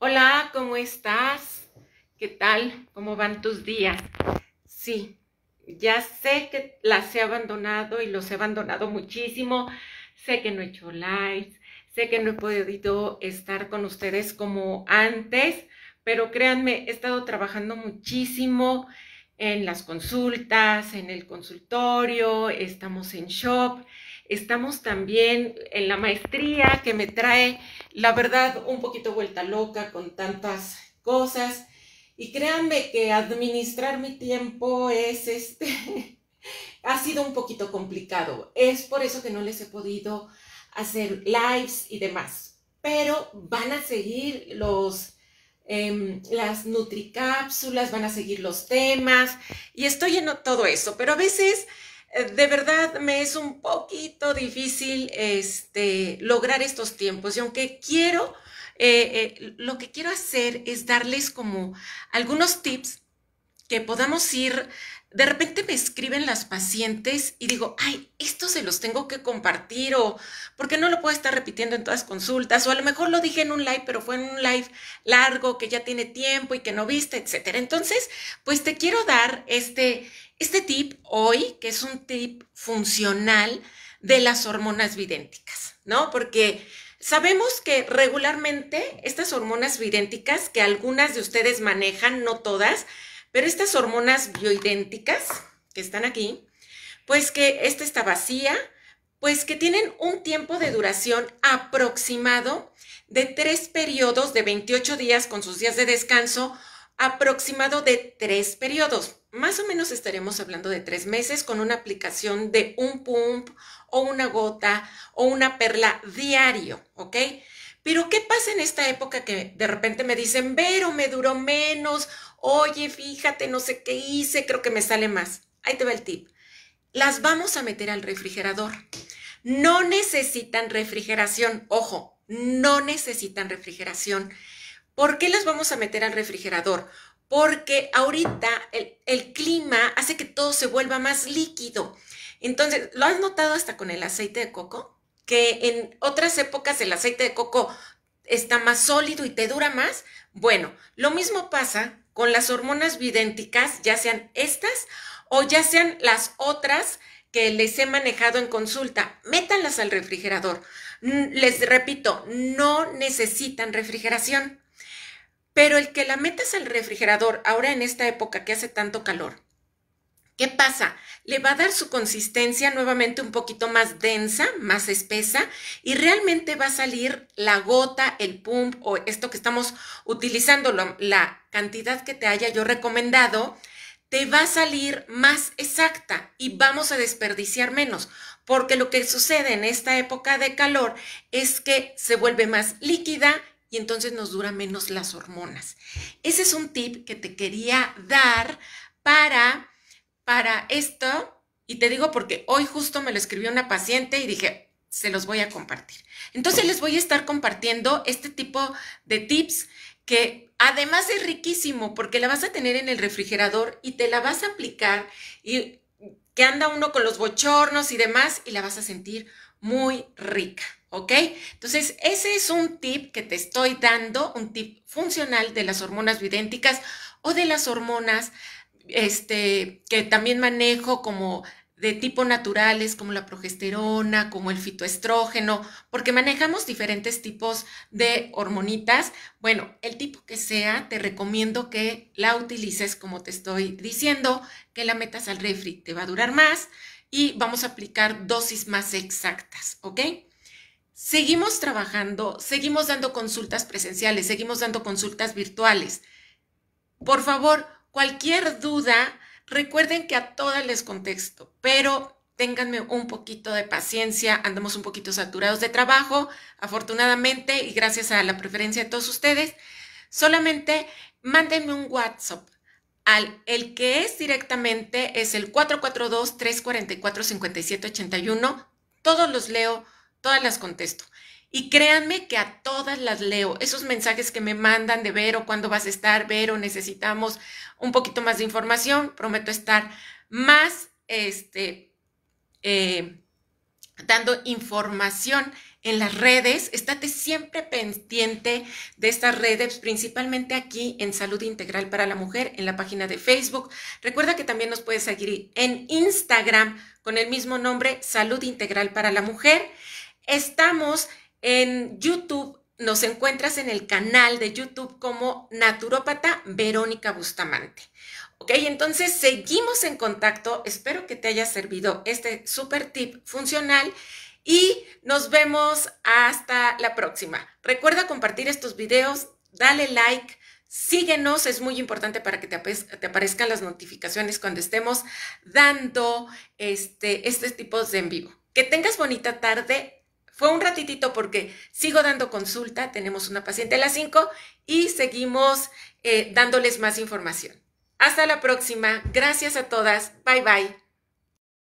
Hola, ¿cómo estás? ¿Qué tal? ¿Cómo van tus días? Sí, ya sé que las he abandonado y los he abandonado muchísimo. Sé que no he hecho lives, sé que no he podido estar con ustedes como antes, pero créanme, he estado trabajando muchísimo en las consultas, en el consultorio, estamos en shop. Estamos también en la maestría que me trae, la verdad, un poquito vuelta loca con tantas cosas. Y créanme que administrar mi tiempo es este, ha sido un poquito complicado. Es por eso que no les he podido hacer lives y demás. Pero van a seguir los, em, las nutricápsulas, van a seguir los temas y estoy en todo eso. Pero a veces eh, de verdad me es un poquito difícil este, lograr estos tiempos y aunque quiero, eh, eh, lo que quiero hacer es darles como algunos tips que podamos ir de repente me escriben las pacientes y digo, ay, esto se los tengo que compartir o porque no lo puedo estar repitiendo en todas consultas o a lo mejor lo dije en un live, pero fue en un live largo que ya tiene tiempo y que no viste, etcétera. Entonces, pues te quiero dar este, este tip hoy, que es un tip funcional de las hormonas vidénticas, ¿no? Porque sabemos que regularmente estas hormonas vidénticas que algunas de ustedes manejan, no todas, pero estas hormonas bioidénticas que están aquí, pues que esta está vacía, pues que tienen un tiempo de duración aproximado de tres periodos de 28 días con sus días de descanso, aproximado de tres periodos. Más o menos estaremos hablando de tres meses con una aplicación de un pump o una gota o una perla diario, ¿ok? Pero ¿qué pasa en esta época que de repente me dicen, pero me duró menos, oye, fíjate, no sé qué hice, creo que me sale más? Ahí te va el tip. Las vamos a meter al refrigerador. No necesitan refrigeración, ojo, no necesitan refrigeración. ¿Por qué las vamos a meter al refrigerador? Porque ahorita el clima hace que todo se vuelva más líquido. Entonces, ¿lo has notado hasta con el aceite de coco? que en otras épocas el aceite de coco está más sólido y te dura más. Bueno, lo mismo pasa con las hormonas bidénticas, ya sean estas o ya sean las otras que les he manejado en consulta. Métanlas al refrigerador. Les repito, no necesitan refrigeración. Pero el que la metas al refrigerador ahora en esta época que hace tanto calor, ¿Qué pasa? Le va a dar su consistencia nuevamente un poquito más densa, más espesa y realmente va a salir la gota, el pump o esto que estamos utilizando, la cantidad que te haya yo recomendado, te va a salir más exacta y vamos a desperdiciar menos, porque lo que sucede en esta época de calor es que se vuelve más líquida y entonces nos dura menos las hormonas. Ese es un tip que te quería dar para para esto, y te digo porque hoy justo me lo escribió una paciente y dije, se los voy a compartir. Entonces les voy a estar compartiendo este tipo de tips que además es riquísimo porque la vas a tener en el refrigerador y te la vas a aplicar y que anda uno con los bochornos y demás y la vas a sentir muy rica, ¿ok? Entonces, ese es un tip que te estoy dando, un tip funcional de las hormonas bioidénticas o de las hormonas este, que también manejo como de tipo naturales como la progesterona, como el fitoestrógeno, porque manejamos diferentes tipos de hormonitas. Bueno, el tipo que sea, te recomiendo que la utilices como te estoy diciendo, que la metas al refri, te va a durar más y vamos a aplicar dosis más exactas, ¿ok? Seguimos trabajando, seguimos dando consultas presenciales, seguimos dando consultas virtuales. Por favor, Cualquier duda, recuerden que a todas les contesto, pero ténganme un poquito de paciencia, andamos un poquito saturados de trabajo, afortunadamente, y gracias a la preferencia de todos ustedes, solamente mándenme un WhatsApp. Al, el que es directamente es el 442-344-5781. Todos los leo, todas las contesto. Y créanme que a todas las leo. Esos mensajes que me mandan de ver o cuándo vas a estar, ver o necesitamos un poquito más de información. Prometo estar más este, eh, dando información en las redes. Estate siempre pendiente de estas redes, principalmente aquí en Salud Integral para la Mujer, en la página de Facebook. Recuerda que también nos puedes seguir en Instagram con el mismo nombre, Salud Integral para la Mujer. Estamos en YouTube nos encuentras en el canal de YouTube como naturópata Verónica Bustamante. Ok, entonces seguimos en contacto. Espero que te haya servido este super tip funcional y nos vemos hasta la próxima. Recuerda compartir estos videos, dale like, síguenos, es muy importante para que te, aparezcan las notificaciones cuando estemos dando este, este, tipo de en vivo. Que tengas bonita tarde, fue un ratitito porque sigo dando consulta, tenemos una paciente a las 5 y seguimos eh, dándoles más información. Hasta la próxima, gracias a todas, bye bye.